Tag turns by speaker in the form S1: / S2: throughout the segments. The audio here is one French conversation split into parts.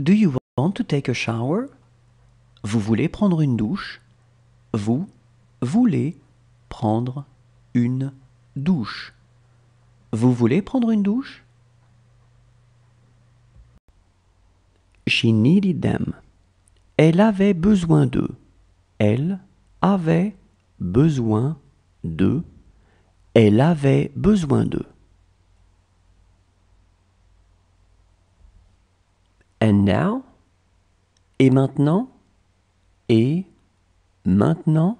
S1: Do you want to take a shower? Vous voulez prendre une douche? Vous voulez prendre une douche. Vous voulez prendre une douche? She needed them. Elle avait besoin d'eux. Elle avait besoin d'eux. Elle avait besoin d'eux. And now Et maintenant Et maintenant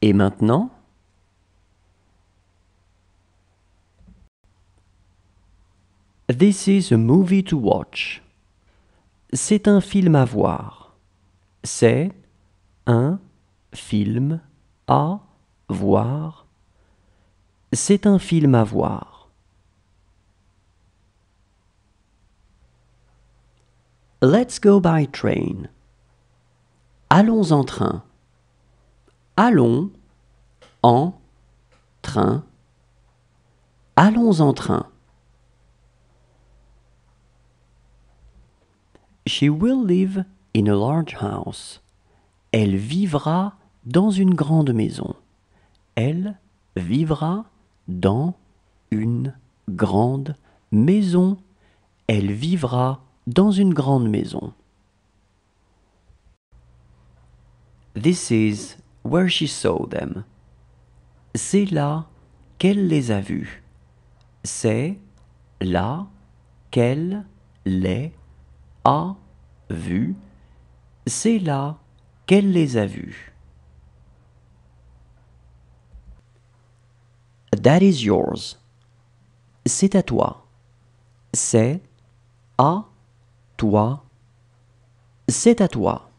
S1: Et maintenant This is a movie to watch. C'est un film à voir. C'est un film à voir. C'est un film à voir. Let's go by train. Allons en train. Allons en train. Allons en train. She will live in a large house. Elle vivra dans une grande maison. Elle vivra dans une grande maison. Elle vivra dans une grande maison. This is where she saw them. C'est là qu'elle les a vus. C'est là qu'elle les a vus. C'est là qu'elle les a vus. That is yours. C'est à toi. C'est à c'est à toi.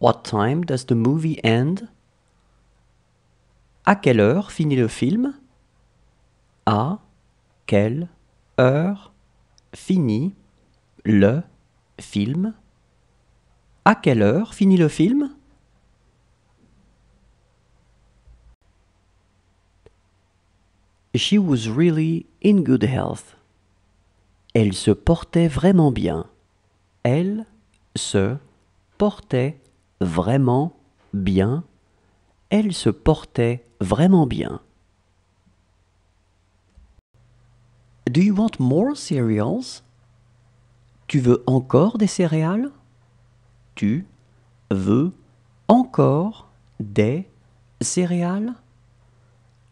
S1: What time does the movie end? À quelle heure finit le film? À quelle heure finit le film? À quelle heure finit le film? She was really in good health. Elle se portait vraiment bien. Elle se portait vraiment bien. Elle se portait vraiment bien. Do you want more cereals? Tu veux encore des céréales? Tu veux encore des céréales?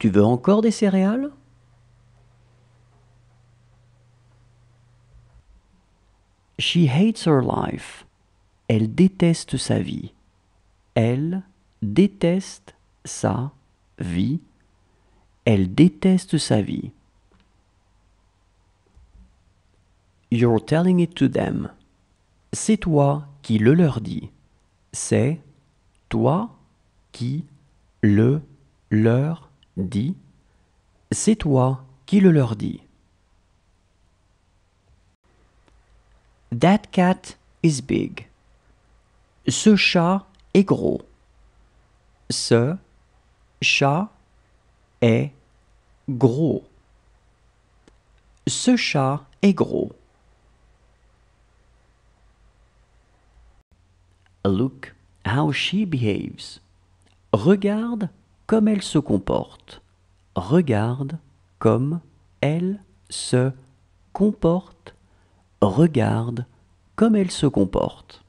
S1: Tu veux encore des céréales She hates her life. Elle déteste sa vie. Elle déteste sa vie. Elle déteste sa vie. You're telling it to them. C'est toi qui le leur dis. C'est toi qui le leur dit C'est toi qui le leur dis. That cat is big. Ce chat est gros. Ce chat est gros. Ce chat est gros. Look how she behaves. Regarde comme elle se comporte. Regarde comme elle se comporte. Regarde comme elle se comporte.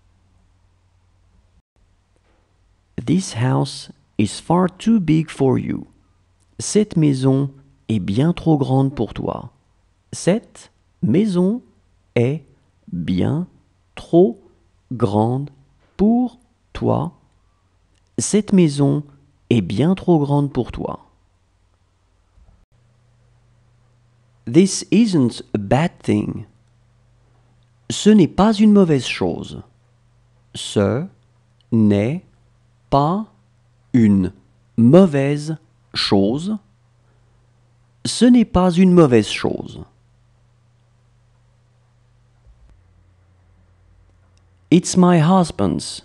S1: This house is far too big for you. Cette maison est bien trop grande pour toi. Cette maison est bien trop grande pour toi. Cette maison est bien trop grande pour toi. This isn't a bad thing. Ce n'est pas une mauvaise chose. Ce n'est pas une mauvaise chose. Ce n'est pas une mauvaise chose. It's my husband's.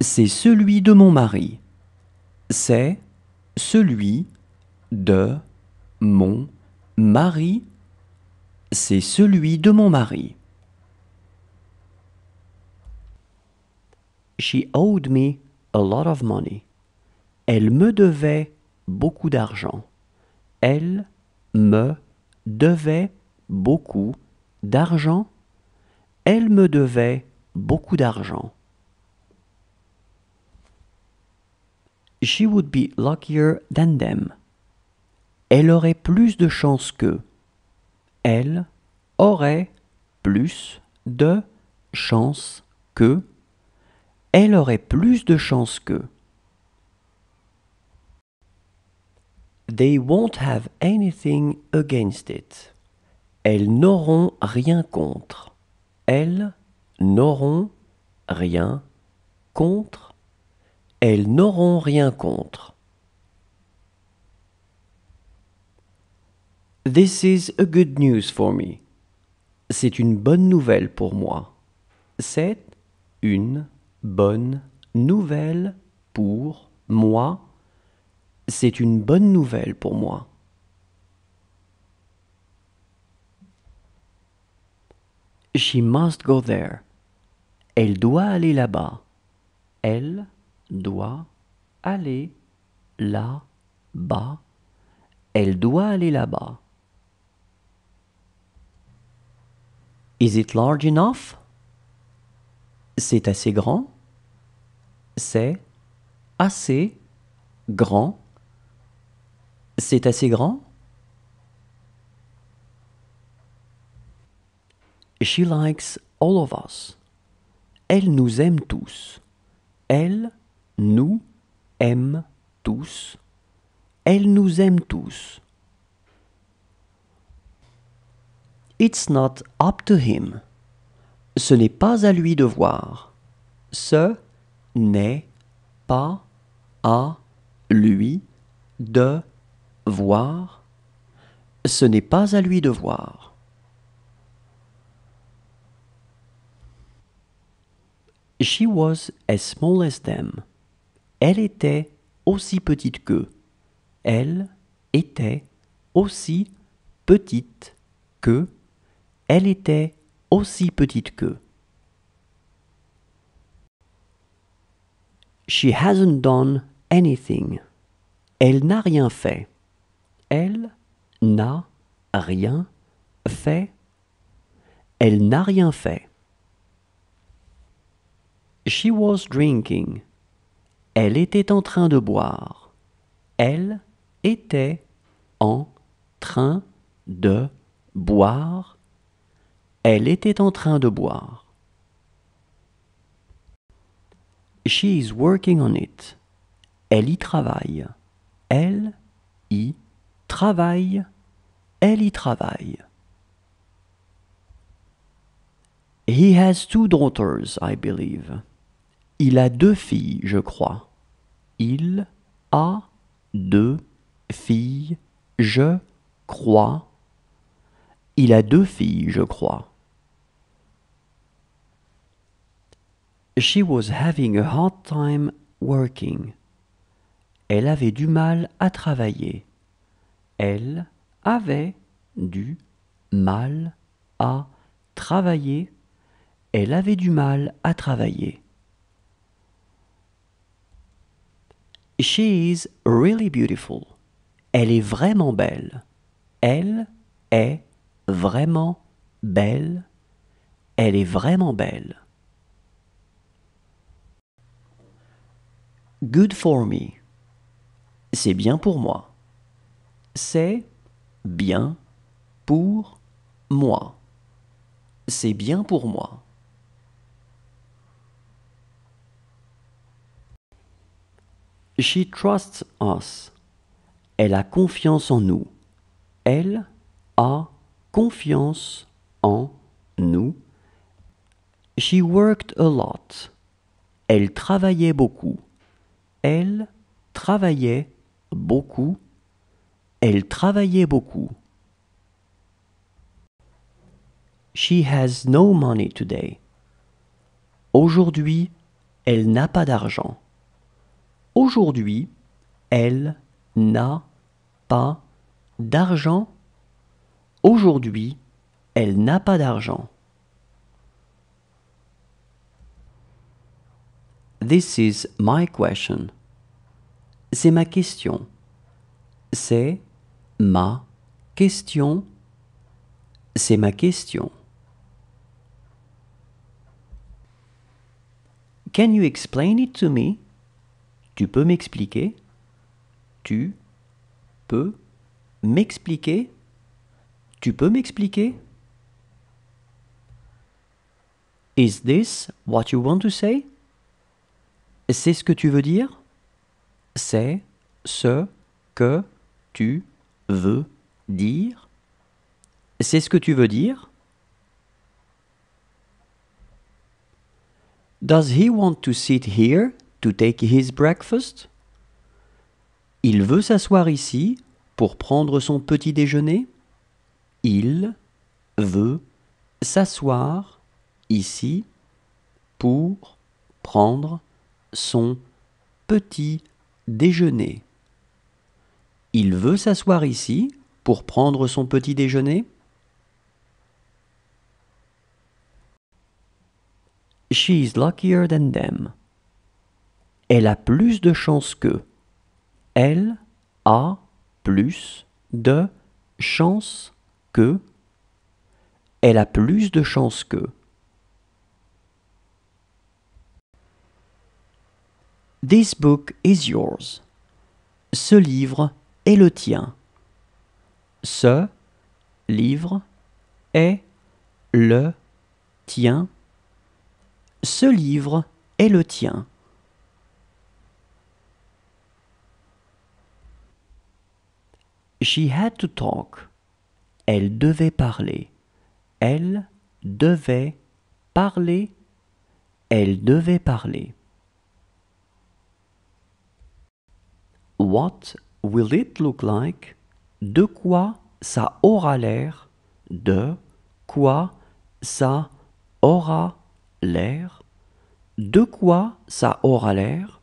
S1: C'est celui de mon mari c'est celui de mon mari. C'est celui de mon mari. She owed me a lot of money. Elle me devait beaucoup d'argent. Elle me devait beaucoup d'argent. Elle me devait beaucoup d'argent. She would be luckier than them. Elle aurait plus de chance que. Elle aurait plus de chance que. Elle aurait plus de chance que. They won't have anything against it. Elles n'auront rien contre. Elles n'auront rien contre elles n'auront rien contre. This is a good news for me. C'est une bonne nouvelle pour moi. C'est une bonne nouvelle pour moi. C'est une bonne nouvelle pour moi. She must go there. Elle doit aller là-bas. Elle doit aller là-bas. Elle doit aller là-bas. Is it large enough? C'est assez grand. C'est assez grand. C'est assez grand. She likes all of us. Elle nous aime tous. Elle nous aime tous, elle nous aime tous. It's not up to him. Ce n'est pas à lui de voir. Ce n'est pas à lui de voir. Ce n'est pas à lui de voir. She was as small as them. Elle était aussi petite que. Elle était aussi petite que. Elle était aussi petite que. She hasn't done anything. Elle n'a rien fait. Elle n'a rien fait. Elle n'a rien fait. She was drinking. Elle était en train de boire. Elle était en train de boire. Elle était en train de boire. She is working on it. Elle y travaille. Elle y travaille. Elle y travaille. He has two daughters, I believe. Il a deux filles, je crois. Il a deux filles, je crois. Il a deux filles, je crois. She was having a hard time working. Elle avait du mal à travailler. Elle avait du mal à travailler. Elle avait du mal à travailler. She is really beautiful. Elle est vraiment belle. Elle est vraiment belle. Elle est vraiment belle. Good for me. C'est bien pour moi. C'est bien pour moi. C'est bien pour moi. She trusts us. Elle a confiance en nous. Elle a confiance en nous. She worked a lot. Elle travaillait beaucoup. Elle travaillait beaucoup. Elle travaillait beaucoup. She has no money today. Aujourd'hui, elle n'a pas d'argent. Aujourd'hui, elle n'a pas d'argent. Aujourd'hui, elle n'a pas d'argent. This is my question. C'est ma question. C'est ma question. C'est ma question. Can you explain it to me? Tu peux m'expliquer Tu peux m'expliquer Tu peux m'expliquer Is this what you want to say C'est ce que tu veux dire C'est ce que tu veux dire C'est ce que tu veux dire Does he want to sit here to take his breakfast? Il veut s'asseoir ici pour prendre son petit déjeuner? Il veut s'asseoir ici pour prendre son petit déjeuner. Il veut s'asseoir ici pour prendre son petit déjeuner? She's luckier than them elle a plus de chances que. Elle a plus de chances que. Elle a plus de chances que. This book is yours. Ce livre est le tien. Ce livre est le tien. Ce livre est le tien. She had to talk. Elle devait parler. Elle devait parler. Elle devait parler. What will it look like? De quoi ça aura l'air? De quoi ça aura l'air? De quoi ça aura l'air?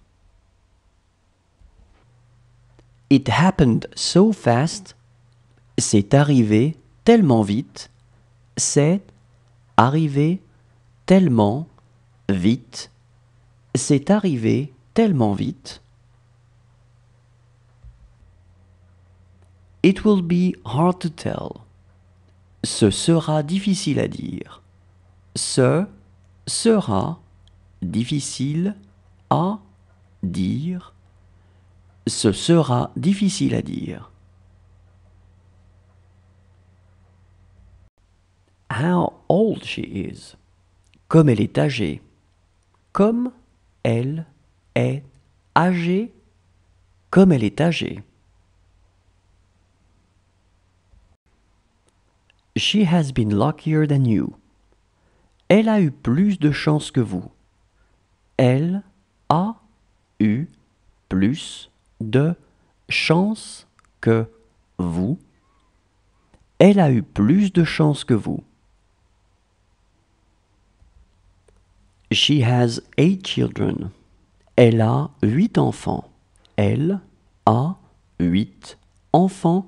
S1: It happened so fast. C'est arrivé tellement vite. C'est arrivé tellement vite. C'est arrivé tellement vite. It will be hard to tell. Ce sera difficile à dire. Ce sera difficile à dire ce sera difficile à dire. How old she is. Comme elle est âgée. Comme elle est âgée. Comme elle est âgée. She has been luckier than you. Elle a eu plus de chance que vous. Elle a eu plus de chance que vous. Elle a eu plus de chance que vous. She has eight children. Elle a huit enfants. Elle a huit enfants.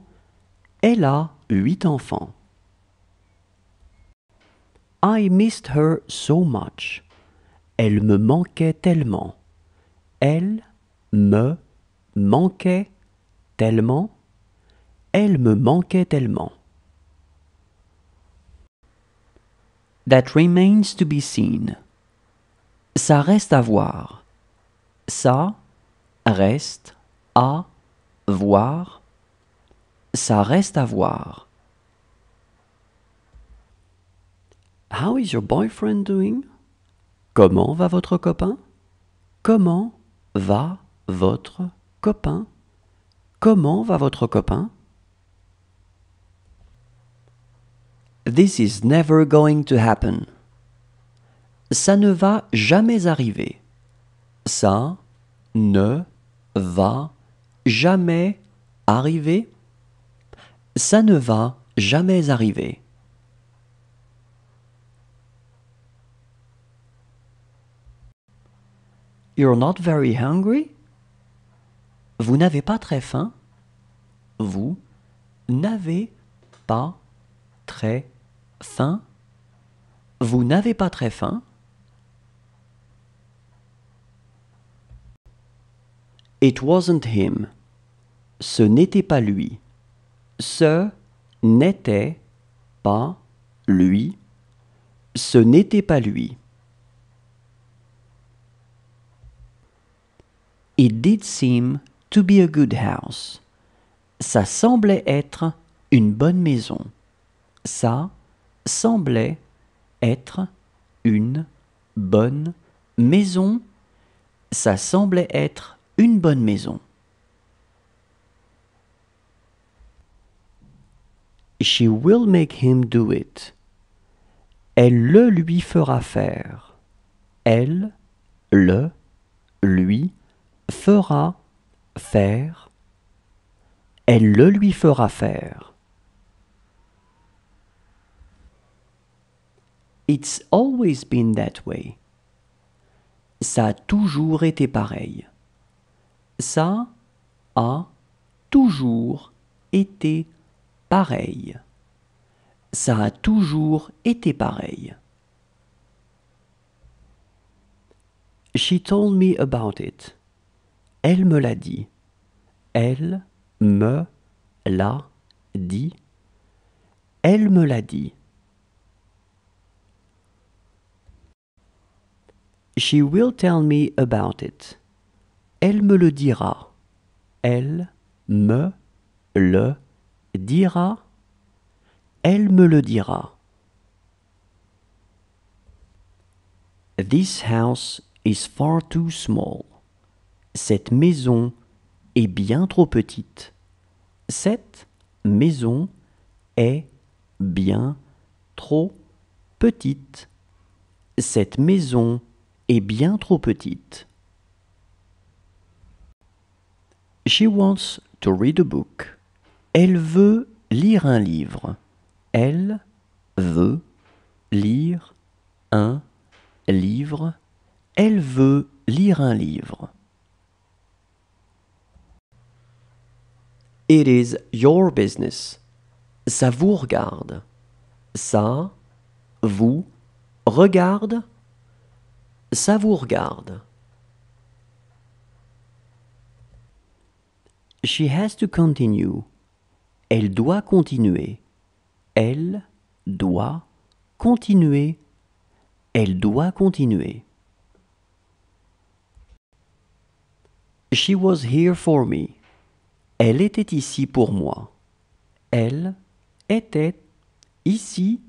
S1: Elle a huit enfants. I missed her so much. Elle me manquait tellement. Elle me manquait tellement, elle me manquait tellement. That remains to be seen. Ça reste à voir. Ça reste à voir. Ça reste à voir. How is your boyfriend doing? Comment va votre copain? Comment va votre copain. Comment va votre copain? This is never going to happen. Ça ne va jamais arriver. Ça ne va jamais arriver. Ça ne va jamais arriver. You're not very hungry? Vous n'avez pas très faim Vous n'avez pas très faim Vous n'avez pas très faim It wasn't him. Ce n'était pas lui. Ce n'était pas lui. Ce n'était pas lui. It did seem To be a good house. Ça semblait être une bonne maison. Ça semblait être une bonne maison. Ça semblait être une bonne maison. She will make him do it. Elle le lui fera faire. Elle le lui fera faire, elle le lui fera faire. It's always been that way. Ça a toujours été pareil. Ça a toujours été pareil. Ça a toujours été pareil. She told me about it. Elle me l'a dit. Elle me l'a dit. Elle me l'a dit. She will tell me about it. Elle me le dira. Elle me le dira. Elle me le dira. This house is far too small. Cette maison est bien trop petite. Cette maison est bien trop petite. Cette maison est bien trop petite. She wants to read a book. Elle veut lire un livre. Elle veut lire un livre. Elle veut lire un livre. It is your business. Ça vous regarde. Ça vous regarde. Ça vous regarde. She has to continue. Elle doit continuer. Elle doit continuer. Elle doit continuer. She was here for me. Elle était ici pour moi. Elle était ici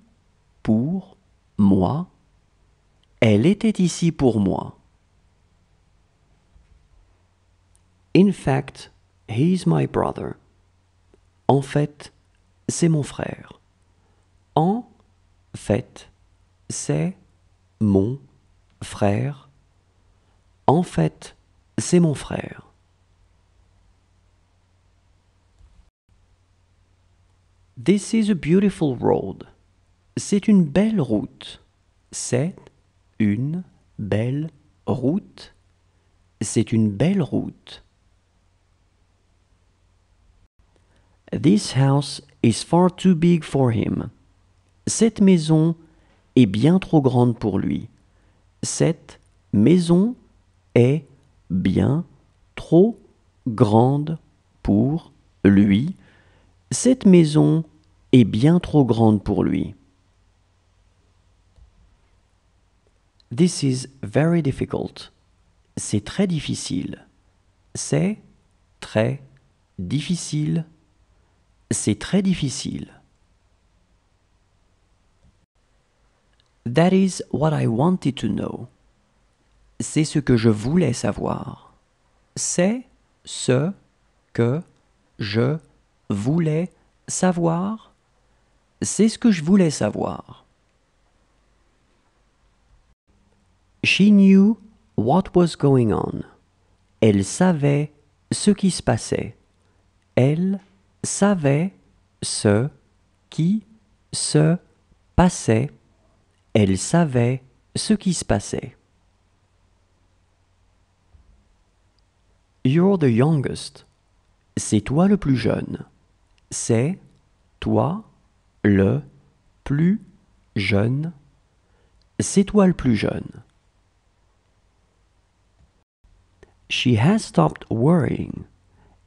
S1: pour moi. Elle était ici pour moi. In fact, he's my brother. En fait, c'est mon frère. En fait, c'est mon frère. En fait, c'est mon frère. This is a beautiful road. C'est une belle route. C'est une belle route. C'est une belle route. This house is far too big for him. Cette maison est bien trop grande pour lui. Cette maison est bien trop grande pour lui. Cette maison est bien trop grande pour lui. This is very difficult. C'est très difficile. C'est très difficile. C'est très difficile. That is what I wanted to know. C'est ce que je voulais savoir. C'est ce que je voulais savoir. C'est ce que je voulais savoir. She knew what was going on. Elle savait ce qui se passait. Elle savait ce qui se passait. Elle savait ce qui se passait. You're the youngest. C'est toi le plus jeune. C'est toi le plus jeune, c'est toi le plus jeune. She has stopped worrying.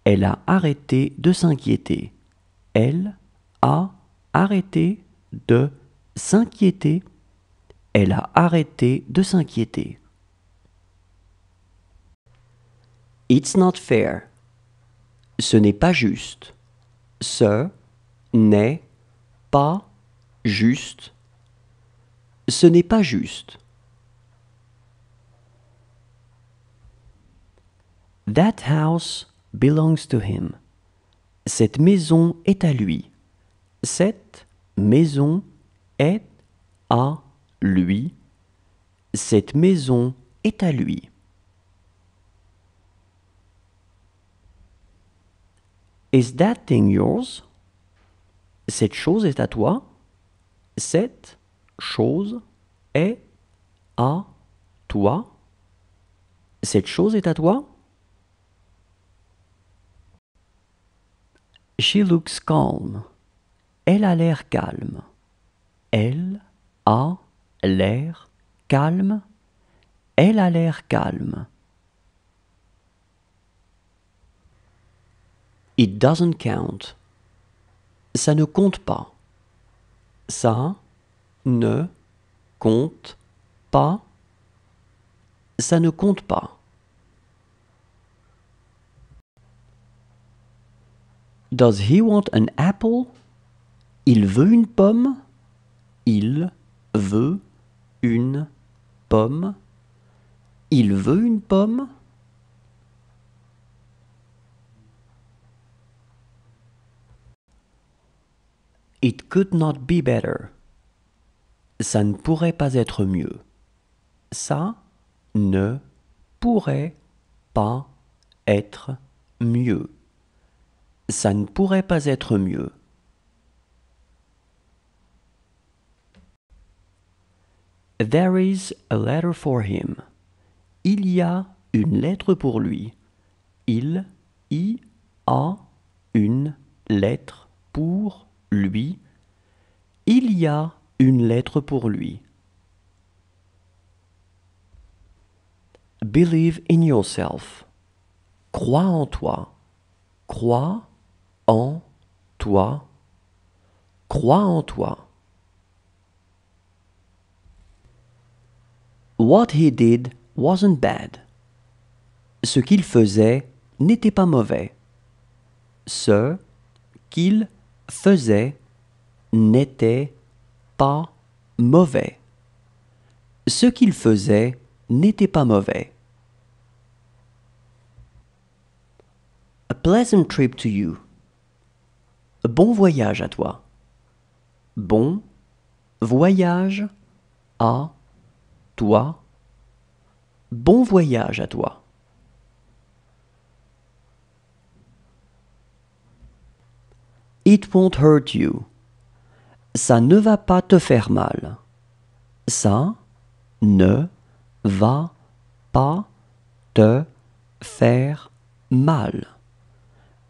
S1: Elle a arrêté de s'inquiéter. Elle a arrêté de s'inquiéter. Elle a arrêté de s'inquiéter. It's not fair. Ce n'est pas juste. Ce n'est pas juste. Ce n'est pas juste. That house belongs to him. Cette maison est à lui. Cette maison est à lui. Cette maison est à lui. Is that thing yours? Cette chose est à toi. Cette chose est à toi. Cette chose est à toi. She looks calm. Elle a l'air calme. Elle a l'air calme. Elle a l'air calme. It doesn't count ça ne compte pas. Ça ne compte pas. Ça ne compte pas. Does he want an apple? Il veut une pomme. Il veut une pomme. Il veut une pomme. It could not be better. Ça ne pourrait pas être mieux. Ça ne pourrait pas être mieux. Ça ne pourrait pas être mieux. There is a letter for him. Il y a une lettre pour lui. Il y a une lettre pour lui, il y a une lettre pour lui. Believe in yourself. Crois en toi. Crois en toi. Crois en toi. What he did wasn't bad. Ce qu'il faisait n'était pas mauvais. Ce qu'il faisait n'était pas mauvais. Ce qu'il faisait n'était pas mauvais. A pleasant trip to you. Bon voyage à toi. Bon voyage à toi. Bon voyage à toi. It won't hurt you. Ça ne va pas te faire mal. Ça ne va pas te faire mal.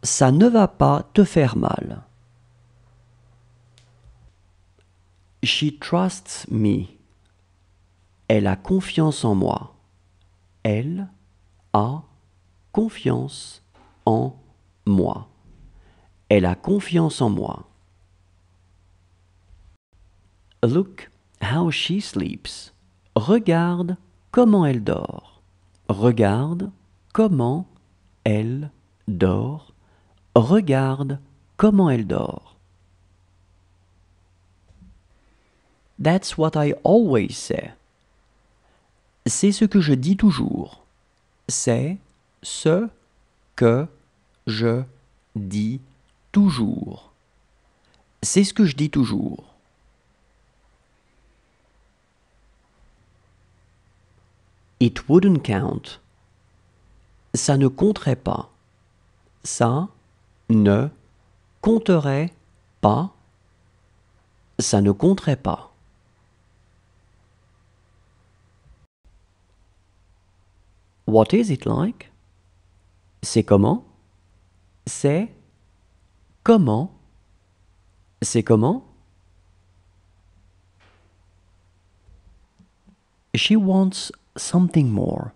S1: Ça ne va pas te faire mal. She trusts me. Elle a confiance en moi. Elle a confiance en moi. Elle a confiance en moi. Look how she sleeps. Regarde comment elle dort. Regarde comment elle dort. Regarde comment elle dort. That's what I always say. C'est ce que je dis toujours. C'est ce que je dis toujours toujours. C'est ce que je dis toujours. It wouldn't count. Ça ne compterait pas. Ça ne compterait pas. Ça ne compterait pas. What is it like? C'est comment? C'est Comment C'est comment She wants something more.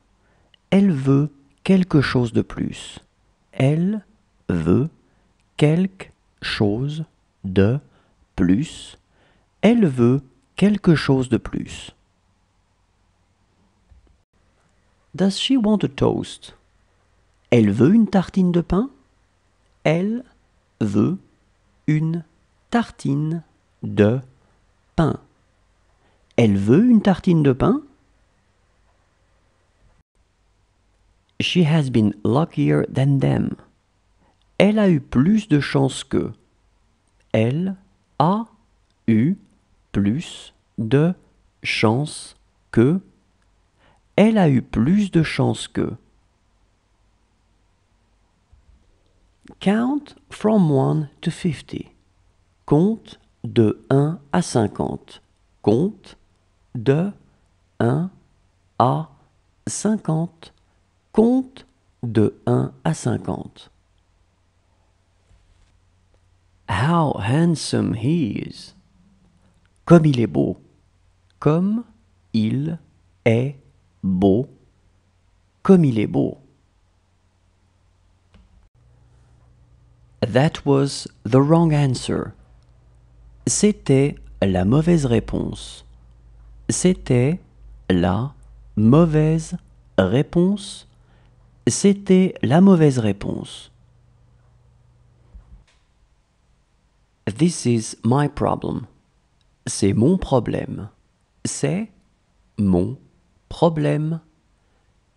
S1: Elle veut quelque chose de plus. Elle veut quelque chose de plus. Elle veut quelque chose de plus. Does she want a toast? Elle veut une tartine de pain? Elle veut une tartine de pain. Elle veut une tartine de pain? She has been luckier than them. Elle a eu plus de chance que. Elle a eu plus de chance que. Elle a eu plus de chance que. Count from 1 to 50. Compte de 1 à 50. Compte de 1 à 50. Compte de 1 à 50. How handsome he is. Comme il est beau. Comme il est beau. Comme il est beau. That was the wrong answer. C'était la mauvaise réponse. C'était la mauvaise réponse. C'était la mauvaise réponse. This is my problem. C'est mon problème. C'est mon problème.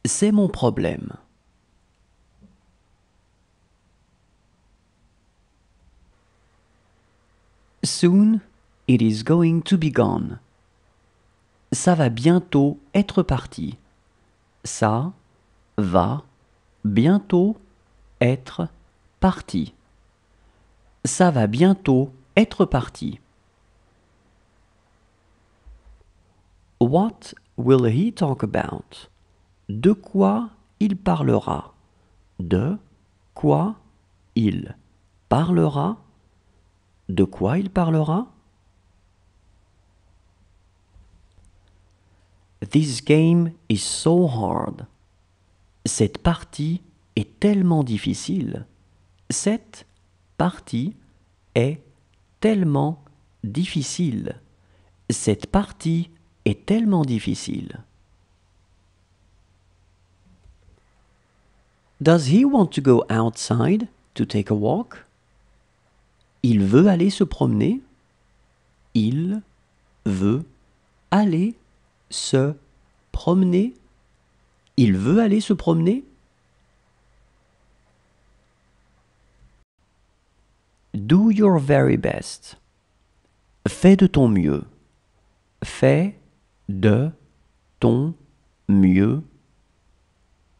S1: C'est mon problème. Soon it is going to be gone. Ça va bientôt être parti. Ça va bientôt être parti. Ça va bientôt être parti. What will he talk about? De quoi il parlera? De quoi il parlera? de quoi il parlera This game is so hard. Cette partie est tellement difficile. Cette partie est tellement difficile. Cette partie est tellement difficile. Does he want to go outside to take a walk? Il veut aller se promener. Il veut aller se promener. Il veut aller se promener. Do your very best. Fais de ton mieux. Fais de ton mieux.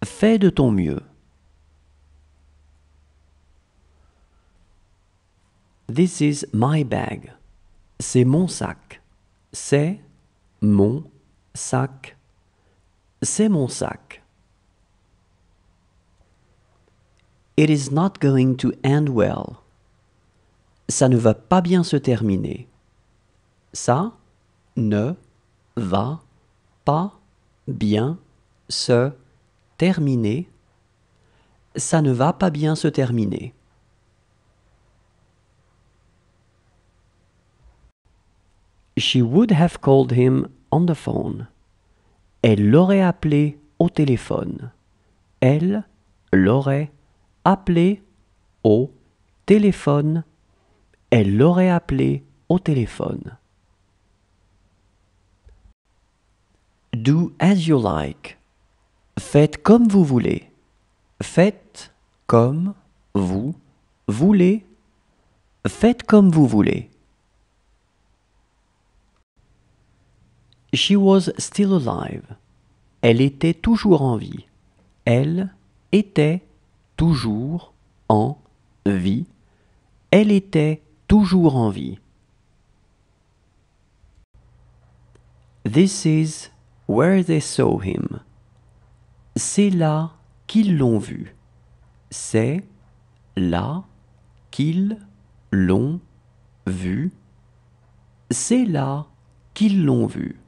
S1: Fais de ton mieux. This is my bag. C'est mon sac. C'est mon sac. C'est mon sac. It is not going to end well. Ça ne va pas bien se terminer. Ça ne va pas bien se terminer. Ça ne va pas bien se terminer. She would have called him on the phone. Elle l'aurait appelé au téléphone. Elle l'aurait appelé au téléphone. Elle l'aurait appelé au téléphone. Do as you like. Faites comme vous voulez. Faites comme vous voulez. Faites comme vous voulez. She was still alive. Elle était toujours en vie. Elle était toujours en vie. Elle était toujours en vie. This is where they saw him. C'est là qu'ils l'ont vu. C'est là qu'ils l'ont vu. C'est là qu'ils l'ont vu.